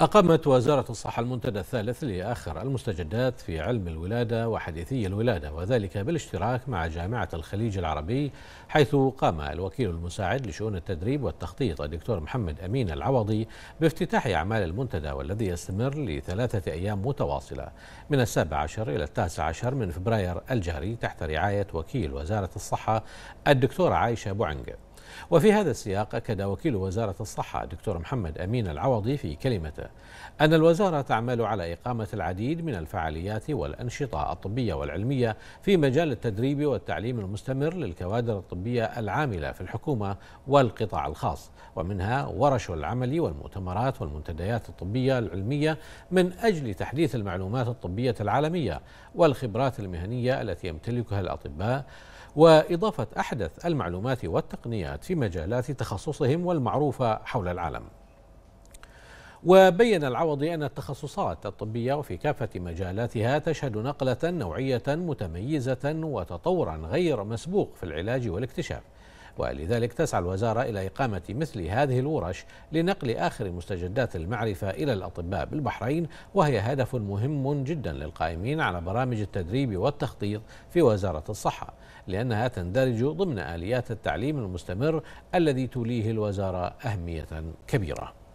أقامت وزارة الصحة المنتدى الثالث لآخر المستجدات في علم الولادة وحديثي الولادة وذلك بالاشتراك مع جامعة الخليج العربي حيث قام الوكيل المساعد لشؤون التدريب والتخطيط الدكتور محمد أمين العوضي بافتتاح أعمال المنتدى والذي يستمر لثلاثة أيام متواصلة من السابع عشر إلى التاسع عشر من فبراير الجاري تحت رعاية وكيل وزارة الصحة الدكتورة عائشة بوعنقه وفي هذا السياق أكد وكيل وزارة الصحة دكتور محمد أمين العوضي في كلمته أن الوزارة تعمل على إقامة العديد من الفعاليات والأنشطة الطبية والعلمية في مجال التدريب والتعليم المستمر للكوادر الطبية العاملة في الحكومة والقطاع الخاص ومنها ورش العمل والمؤتمرات والمنتديات الطبية العلمية من أجل تحديث المعلومات الطبية العالمية والخبرات المهنية التي يمتلكها الأطباء وإضافة أحدث المعلومات والتقنيات في مجالات تخصصهم والمعروفة حول العالم وبين العوضي أن التخصصات الطبية وفي كافة مجالاتها تشهد نقلة نوعية متميزة وتطورا غير مسبوق في العلاج والاكتشاف ولذلك تسعى الوزارة إلى إقامة مثل هذه الورش لنقل آخر مستجدات المعرفة إلى الأطباء بالبحرين وهي هدف مهم جدا للقائمين على برامج التدريب والتخطيط في وزارة الصحة لأنها تندرج ضمن آليات التعليم المستمر الذي توليه الوزارة أهمية كبيرة